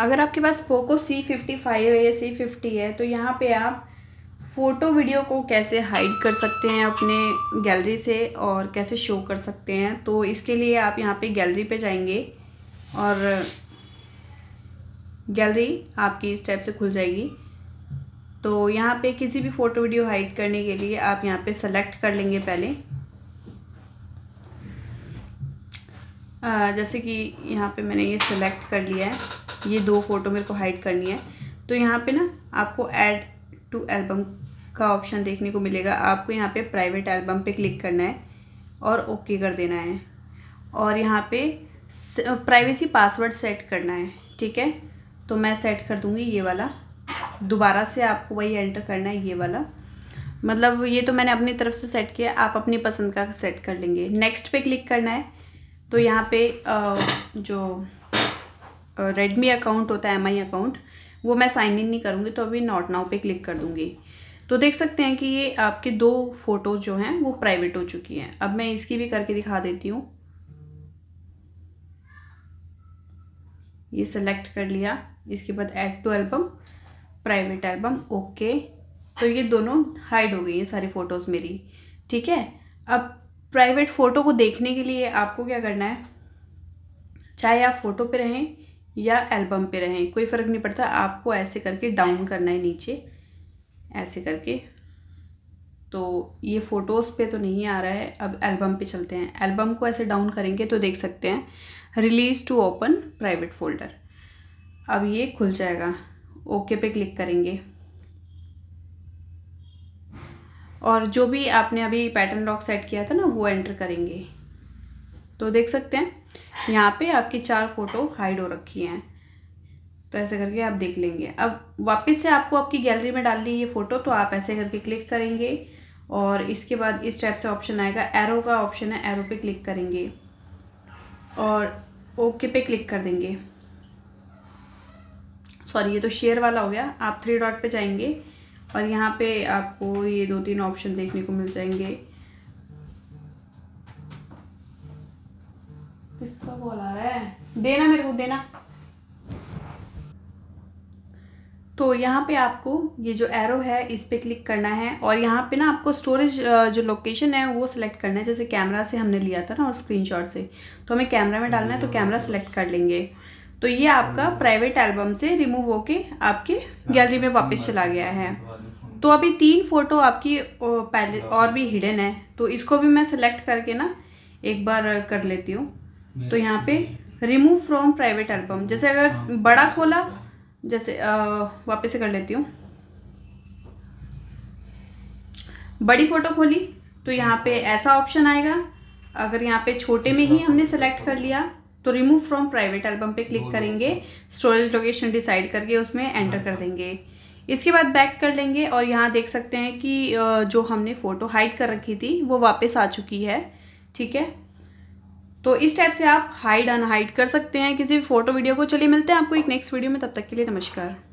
अगर आपके पास पोको सी फिफ्टी फाइव है या सी फिफ्टी है तो यहाँ पे आप फ़ोटो वीडियो को कैसे हाइड कर सकते हैं अपने गैलरी से और कैसे शो कर सकते हैं तो इसके लिए आप यहाँ पे गैलरी पे जाएंगे और गैलरी आपकी इस टाइप से खुल जाएगी तो यहाँ पे किसी भी फ़ोटो वीडियो हाइड करने के लिए आप यहाँ पे सेलेक्ट कर लेंगे पहले आ, जैसे कि यहाँ पे मैंने ये सिलेक्ट कर लिया है ये दो फ़ोटो मेरे को हाइड करनी है तो यहाँ पे ना आपको ऐड टू एल्बम का ऑप्शन देखने को मिलेगा आपको यहाँ पे प्राइवेट एल्बम पे क्लिक करना है और ओके कर देना है और यहाँ पे प्राइवेसी पासवर्ड सेट करना है ठीक है तो मैं सेट कर दूँगी ये वाला दोबारा से आपको वही एंटर करना है ये वाला मतलब ये तो मैंने अपनी तरफ से सेट किया आप अपनी पसंद का सेट कर लेंगे नेक्स्ट पे क्लिक करना है तो यहाँ पे जो रेडमी अकाउंट होता है एम अकाउंट वो मैं साइन इन नहीं करूँगी तो अभी नॉट नाउ पे क्लिक कर दूँगी तो देख सकते हैं कि ये आपके दो फ़ोटोज़ जो हैं वो प्राइवेट हो चुकी हैं अब मैं इसकी भी करके दिखा देती हूँ ये सेलेक्ट कर लिया इसके बाद add to album private album okay तो ये दोनों हाइड हो गई हैं सारी फ़ोटोज़ मेरी ठीक है अब प्राइवेट फ़ोटो को देखने के लिए आपको क्या करना है चाहे आप फ़ोटो पे रहें या एल्बम पे रहें कोई फ़र्क नहीं पड़ता आपको ऐसे करके डाउन करना है नीचे ऐसे करके तो ये फ़ोटोज़ पे तो नहीं आ रहा है अब एल्बम पे चलते हैं एल्बम को ऐसे डाउन करेंगे तो देख सकते हैं release to open private folder अब ये खुल जाएगा ओके पे क्लिक करेंगे और जो भी आपने अभी पैटर्न लॉक सेट किया था ना वो एंटर करेंगे तो देख सकते हैं यहाँ पे आपकी चार फ़ोटो हाइड हो रखी हैं तो ऐसे करके आप देख लेंगे अब वापस से आपको आपकी गैलरी में डालनी है ये फ़ोटो तो आप ऐसे करके क्लिक करेंगे और इसके बाद इस टाइप से ऑप्शन आएगा एरो का ऑप्शन है एरो पे क्लिक करेंगे और ओके पे क्लिक कर देंगे सॉरी ये तो शेयर वाला हो गया आप थ्री डॉट पे जाएंगे और यहाँ पे आपको ये दो तीन ऑप्शन देखने को मिल जाएंगे किसको बोला है देना मेरे को देना तो यहाँ पे आपको ये जो एरो है इस पर क्लिक करना है और यहाँ पे ना आपको स्टोरेज जो लोकेशन है वो सिलेक्ट करना है जैसे कैमरा से हमने लिया था ना और स्क्रीनशॉट से तो हमें कैमरा में डालना है तो कैमरा सेलेक्ट hmm. कर लेंगे तो ये आपका प्राइवेट hmm. एल्बम से रिमूव होके आपके गैलरी hmm. में वापस चला गया है तो अभी तीन फ़ोटो आपकी पहले और भी हिडन है तो इसको भी मैं सिलेक्ट करके ना एक बार कर लेती हूँ तो यहाँ पे रिमूव फ्रॉम प्राइवेट एल्बम जैसे अगर हाँ। बड़ा खोला जैसे वापस से कर लेती हूँ बड़ी फ़ोटो खोली तो यहाँ पे ऐसा ऑप्शन आएगा अगर यहाँ पे छोटे में ही हमने सेलेक्ट कर लिया तो रिमूव फ्रॉम प्राइवेट एल्बम पे क्लिक करेंगे स्टोरेज लोकेशन डिसाइड करके उसमें एंटर हाँ। कर देंगे इसके बाद बैक कर लेंगे और यहाँ देख सकते हैं कि जो हमने फ़ोटो हाइड कर रखी थी वो वापस आ चुकी है ठीक है तो इस टाइप से आप हाइड अनहाइड कर सकते हैं किसी भी फोटो वीडियो को चलिए मिलते हैं आपको एक नेक्स्ट वीडियो में तब तक के लिए नमस्कार